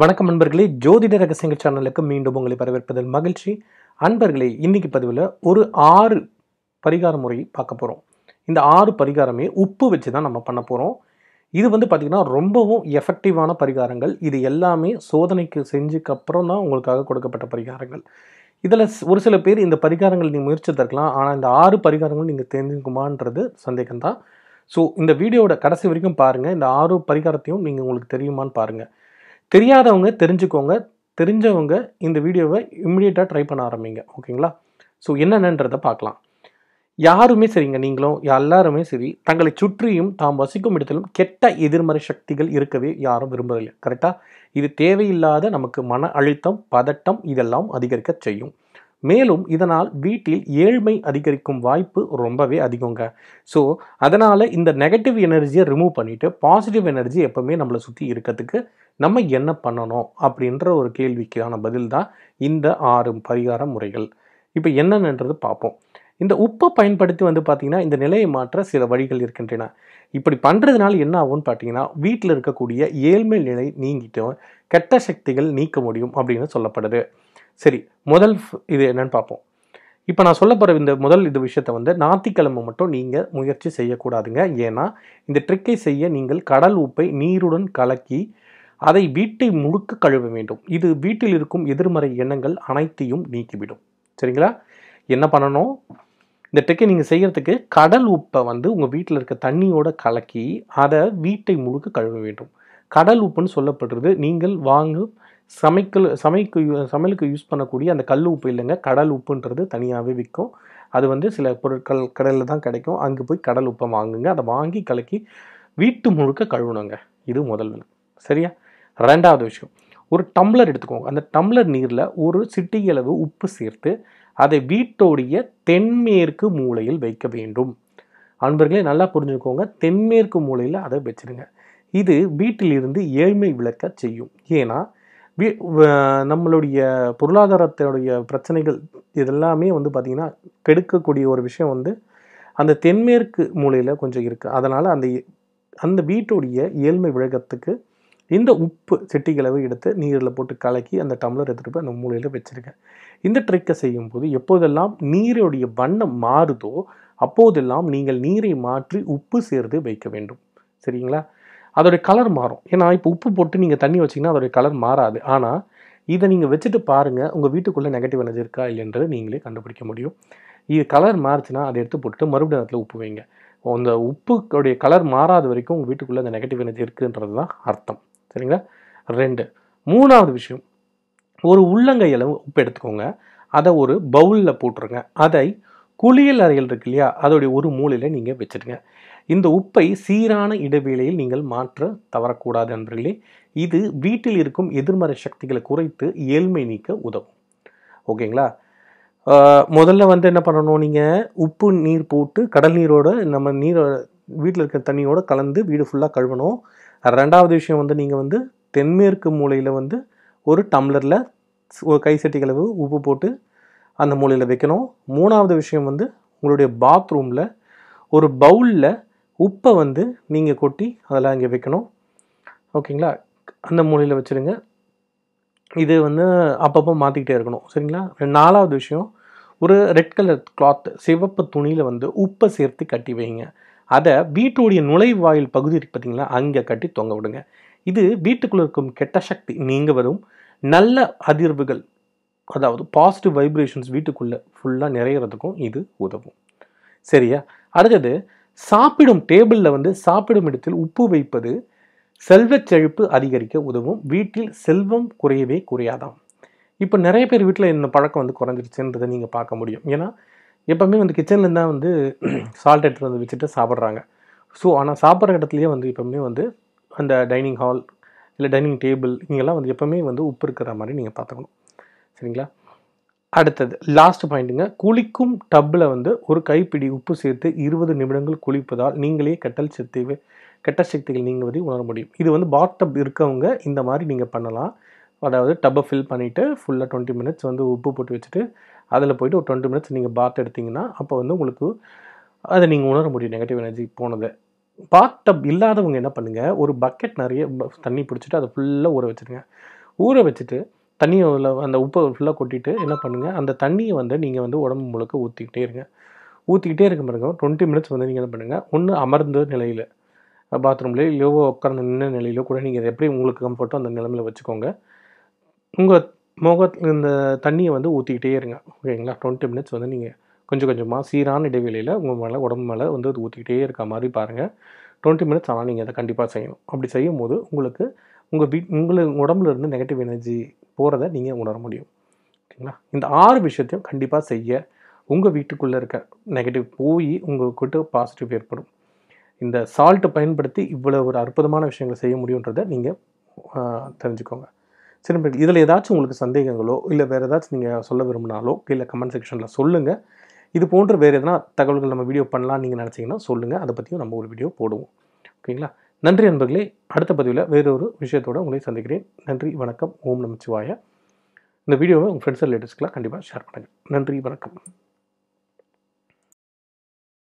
வணக்கம் நண்பர்களே ஜோதிட ரகசியங்கள் சேனலுக்கு மீண்டும் உங்களை வரவேற்பதில் மகிழ்ச்சி அன்பர்களே இன்னைக்கு பதிவில் ஒரு ஆறு பரிகார முறை பார்க்க போகிறோம் இந்த ஆறு பரிகாரமே உப்பு வச்சு தான் நம்ம பண்ண போகிறோம் இது வந்து பார்த்திங்கன்னா ரொம்பவும் எஃபெக்டிவான பரிகாரங்கள் இது எல்லாமே சோதனைக்கு செஞ்சுக்கு அப்புறம் தான் உங்களுக்காக கொடுக்கப்பட்ட பரிகாரங்கள் இதில் ஒரு சில பேர் இந்த பரிகாரங்கள் நீங்கள் முயற்சி தரலாம் ஆனால் இந்த ஆறு பரிகாரங்கள் நீங்கள் தெரிஞ்சுக்குமான்றது சந்தேகம்தான் ஸோ இந்த வீடியோட கடைசி வரைக்கும் பாருங்கள் இந்த ஆறு பரிகாரத்தையும் நீங்கள் உங்களுக்கு தெரியுமான்னு பாருங்கள் தெரியாதவங்க தெரிஞ்சுக்கோங்க தெரிஞ்சவங்க இந்த வீடியோவை இம்மிடியேட்டாக ட்ரை பண்ண ஆரம்பிங்க ஓகேங்களா ஸோ என்னென்னன்றதை பார்க்கலாம் யாருமே சரிங்க நீங்களும் எல்லாருமே சரி தங்களை சுற்றியும் தாம் வசிக்கும் இடத்திலும் கெட்ட எதிர்மறை சக்திகள் இருக்கவே யாரும் விரும்புறதில்லை கரெக்டாக இது தேவையில்லாத நமக்கு மன அழுத்தம் பதட்டம் இதெல்லாம் அதிகரிக்க செய்யும் மேலும் இதனால் வீட்டில் ஏழ்மை அதிகரிக்கும் வாய்ப்பு ரொம்பவே அதிகங்க ஸோ அதனால் இந்த நெகட்டிவ் எனர்ஜியை ரிமூவ் பண்ணிவிட்டு பாசிட்டிவ் எனர்ஜி எப்போவுமே நம்மளை சுற்றி இருக்கிறதுக்கு நம்ம என்ன பண்ணணும் அப்படின்ற ஒரு கேள்விக்கான பதில் தான் இந்த ஆறு பரிகார முறைகள் இப்போ என்னென்னன்றது பார்ப்போம் இந்த உப்பை பயன்படுத்தி வந்து பார்த்திங்கன்னா இந்த நிலையை மாற்ற சில வழிகள் இருக்கின்றன இப்படி பண்ணுறதுனால என்ன ஆகும்னு பார்த்தீங்கன்னா வீட்டில் இருக்கக்கூடிய ஏழ்மை நிலை நீங்கிட்டும் கெட்ட சக்திகள் நீக்க முடியும் அப்படின்னு சொல்லப்படுது சரி முதல் இது என்னன்னு பார்ப்போம் இப்போ நான் சொல்ல போகிற இந்த முதல் இது விஷயத்தை வந்து ஞாத்திக்கிழமை மட்டும் நீங்கள் முயற்சி செய்யக்கூடாதுங்க ஏன்னா இந்த ட்ரிக்கை செய்ய நீங்கள் கடல் உப்பை நீருடன் கலக்கி அதை வீட்டை முழுக்க கழுவ வேண்டும் இது வீட்டில் இருக்கும் எதிர்மறை எண்ணங்கள் அனைத்தையும் நீக்கிவிடும் சரிங்களா என்ன பண்ணணும் இந்த ட்ரிக்கை நீங்கள் செய்கிறதுக்கு கடல் உப்பை வந்து உங்கள் வீட்டில் இருக்க தண்ணியோட கலக்கி அதை வீட்டை முழுக்க கழுவ வேண்டும் கடல் உப்புன்னு சொல்லப்படுறது நீங்கள் வாங்கும் சமைக்கல் சமைக்கு சமையலுக்கு யூஸ் பண்ணக்கூடிய அந்த கல் உப்பு இல்லைங்க கடல் உப்புன்றது தனியாகவே விற்கும் அது வந்து சில பொருட்கள் கடலில் தான் கிடைக்கும் அங்கே போய் கடல் உப்பை வாங்குங்க அதை வாங்கி கலக்கி வீட்டு முழுக்க கழுவுணுங்க இது முதல் சரியா ரெண்டாவது விஷயம் ஒரு டம்ளர் எடுத்துக்கோங்க அந்த டம்ளர் நீரில் ஒரு சிட்டியளவு உப்பு சேர்த்து அதை வீட்டோடைய தென்மேற்கு மூலையில் வைக்க வேண்டும் அன்பர்களே நல்லா புரிஞ்சுக்கோங்க தென்மேற்கு மூலையில் அதை வச்சுருங்க இது வீட்டிலிருந்து ஏழ்மை விளக்க செய்யும் ஏன்னா நம்மளுடைய பொருளாதாரத்தினுடைய பிரச்சனைகள் இதெல்லாமே வந்து பார்த்திங்கன்னா கெடுக்கக்கூடிய ஒரு விஷயம் வந்து அந்த தென்மேற்கு மூலையில் கொஞ்சம் இருக்குது அதனால் அந்த அந்த வீட்டுடைய ஏழ்மை விழகத்துக்கு இந்த உப்பு செட்டிகளவு எடுத்து நீரில் போட்டு கலக்கி அந்த டம்ளர் எடுத்துகிட்டு போய் அந்த மூலையில் வச்சுருக்கேன் இந்த ட்ரிக்கை செய்யும்போது எப்போதெல்லாம் நீருடைய வண்ணம் மாறுதோ அப்போதெல்லாம் நீங்கள் நீரை மாற்றி உப்பு சேர்த்து வைக்க வேண்டும் சரிங்களா அதோடைய கலர் மாறும் ஏன்னா இப்போ உப்பு போட்டு நீங்கள் தண்ணி வச்சிங்கன்னா அதோடைய கலர் மாறாது ஆனால் இதை நீங்கள் வச்சுட்டு பாருங்கள் உங்கள் வீட்டுக்குள்ளே நெகட்டிவ் எனர்ஜி இருக்கா இல்லைன்றது நீங்களே கண்டுபிடிக்க முடியும் இது கலர் மாறுச்சுன்னா அதை எடுத்து போட்டுட்டு மறுபடியும் நேரத்தில் உப்பு வைங்க அந்த உப்புடைய கலர் மாறாத வரைக்கும் உங்கள் வீட்டுக்குள்ளே அந்த நெகட்டிவ் எனர்ஜி இருக்குன்றது தான் அர்த்தம் சரிங்களா ரெண்டு மூணாவது விஷயம் ஒரு உள்ளங்கையில் உப்பு எடுத்துக்கோங்க அதை ஒரு பவுலில் போட்டுருங்க அதை குளியல் அறையில் இருக்கு இல்லையா அதோடைய ஒரு மூலையில் நீங்கள் வச்சுடுங்க இந்த உப்பை சீரான இடைவேளையில் நீங்கள் மாற்ற தவறக்கூடாது என்பர்களே இது வீட்டில் இருக்கும் எதிர்மறை சக்திகளை குறைத்து ஏழ்மை நீக்க உதவும் ஓகேங்களா முதல்ல வந்து என்ன பண்ணணும் நீங்கள் உப்பு நீர் போட்டு கடல் நீரோட நம்ம நீரோட வீட்டில் இருக்கிற தண்ணியோடு கலந்து வீடு ஃபுல்லாக கழுவணும் ரெண்டாவது விஷயம் வந்து நீங்கள் வந்து தென்மேற்கு மூலையில் வந்து ஒரு டம்ளரில் ஒரு கை செட்டிகளவு உப்பு போட்டு அந்த மூலையில் வைக்கணும் மூணாவது விஷயம் வந்து உங்களுடைய பாத்ரூமில் ஒரு பவுலில் உப்பை வந்து நீங்கள் கொட்டி அதெல்லாம் இங்கே வைக்கணும் ஓகேங்களா அந்த மூலையில் வச்சுருங்க இது வந்து அப்பப்போ மாற்றிக்கிட்டே இருக்கணும் சரிங்களா நாலாவது விஷயம் ஒரு ரெட் கலர் கிளாத் சிவப்பு துணியில் வந்து உப்பை சேர்த்து கட்டி வைங்க அதை வீட்டுடைய நுழைவாயில் பகுதி இருக்கு பார்த்தீங்களா அங்கே கட்டி தொங்க விடுங்க இது வீட்டுக்குள்ளே இருக்கும் கெட்ட சக்தி நீங்கள் வரும் நல்ல அதிர்வுகள் அதாவது பாசிட்டிவ் வைப்ரேஷன்ஸ் வீட்டுக்குள்ளே ஃபுல்லாக நிறையிறதுக்கும் இது உதவும் சரியா அடுத்தது சாப்பிடும் டேபிளில் வந்து சாப்பிடும் இடத்தில் உப்பு வைப்பது செல்வச் செழிப்பு அதிகரிக்க உதவும் வீட்டில் செல்வம் குறையவே குறையாதாம் இப்போ நிறைய பேர் வீட்டில் இந்த பழக்கம் வந்து குறைஞ்சிருச்சுன்றதை நீங்கள் பார்க்க முடியும் ஏன்னா எப்போவுமே வந்து கிச்சன்லேருந்து தான் வந்து சால்ட் எடுத்து வந்து வச்சுட்டு சாப்பிட்றாங்க ஸோ ஆனால் சாப்பிட்ற இடத்துலையே வந்து எப்போவுமே வந்து அந்த டைனிங் ஹால் இல்லை டைனிங் டேபிள் இங்கெல்லாம் வந்து எப்போவுமே வந்து உப்பு இருக்கிற மாதிரி நீங்கள் பார்த்துக்கணும் சரிங்களா அடுத்தது லாஸ்ட் பாயிண்ட்டுங்க குளிக்கும் டப்பில் வந்து ஒரு கைப்பிடி உப்பு சேர்த்து இருபது நிமிடங்கள் குளிப்பதால் நீங்களே கெட்டல் சக்தி கெட்ட சக்திகள் நீங்கள் நீங்குவதை உணர முடியும் இது வந்து பாத் டப் இருக்கவங்க இந்த மாதிரி நீங்கள் பண்ணலாம் அதாவது டப்பை ஃபில் பண்ணிவிட்டு ஃபுல்லாக டுவெண்ட்டி மினிட்ஸ் வந்து உப்பு போட்டு வச்சுட்டு அதில் போய்ட்டு ஒரு டுவெண்ட்டி மினிட்ஸ் நீங்கள் பாத் எடுத்திங்கன்னா அப்போ வந்து உங்களுக்கு அதை நீங்கள் உணர முடியும் நெகட்டிவ் எனர்ஜி போனதை பாத் டப் இல்லாதவங்க என்ன பண்ணுங்கள் ஒரு பக்கெட் நிறைய தண்ணி பிடிச்சிட்டு அதை ஃபுல்லாக ஊற வச்சுருங்க ஊற வச்சுட்டு தண்ணியை அந்த உப்பை ஃபுல்லாக கொட்டிட்டு என்ன பண்ணுங்கள் அந்த தண்ணியை வந்து நீங்கள் வந்து உடம்பு முழுக்க ஊற்றிக்கிட்டே இருங்க ஊற்றிக்கிட்டே இருக்க பாருங்க டுவெண்ட்டி மினிட்ஸ் வந்து நீங்கள் என்ன பண்ணுங்கள் ஒன்று அமர்ந்த நிலையில் பாத்ரூம்லேயோ இல்லையோ உட்கார்ந்து நின்ற நிலையிலோ கூட நீங்கள் எப்படி உங்களுக்கு கம்ஃபர்ட்டோ அந்த நிலமையில் வச்சுக்கோங்க உங்கள் முகத்தில் இந்த தண்ணியை வந்து ஊற்றிக்கிட்டே இருங்க ஓகேங்களா டுவெண்ட்டி மினிட்ஸ் வந்து நீங்கள் கொஞ்சம் கொஞ்சமாக சீரான இடைவெளியில் உங்கள் மேலே உடம்பு மேலே வந்து ஊற்றிக்கிட்டே இருக்க மாதிரி பாருங்கள் டுவெண்ட்டி மினிட்ஸ் ஆனால் நீங்கள் அதை கண்டிப்பாக செய்யணும் அப்படி செய்யும் போது உங்களுக்கு உங்கள் வீட் உங்களுக்கு உடம்புல இருந்து நெகட்டிவ் எனர்ஜி போகிறத நீங்கள் உணர முடியும் ஓகேங்களா இந்த ஆறு விஷயத்தையும் கண்டிப்பாக செய்ய உங்கள் வீட்டுக்குள்ளே இருக்க நெகட்டிவ் போய் உங்களுக்கு பாசிட்டிவ் ஏற்படும் இந்த சால்ட்டை பயன்படுத்தி இவ்வளோ ஒரு அற்புதமான விஷயங்களை செய்ய முடியுன்றதை நீங்கள் தெரிஞ்சுக்கோங்க சரி இதில் ஏதாச்சும் உங்களுக்கு சந்தேகங்களோ இல்லை வேறு ஏதாச்சும் நீங்கள் சொல்ல விரும்பினாலோ கீழே கமெண்ட் செக்ஷனில் சொல்லுங்கள் இது போன்ற வேறு எதனா தகவல்கள் நம்ம வீடியோ பண்ணலாம்னு நீங்கள் நினச்சிங்கன்னா சொல்லுங்கள் அதை பற்றியும் நம்ம ஒரு வீடியோ போடுவோம் ஓகேங்களா நன்றி நண்பர்களே அடுத்த பதிவில் வேறொரு விஷயத்தோடு உங்களை சந்திக்கிறேன் நன்றி வணக்கம் ஓம் நமச்சிவாய இந்த வீடியோவை உங்கள் ஃப்ரெண்ட்ஸ் ரிலேட்டிவ்ஸ்க்கெலாம் கண்டிப்பாக ஷேர் பண்ணுங்கள் நன்றி வணக்கம்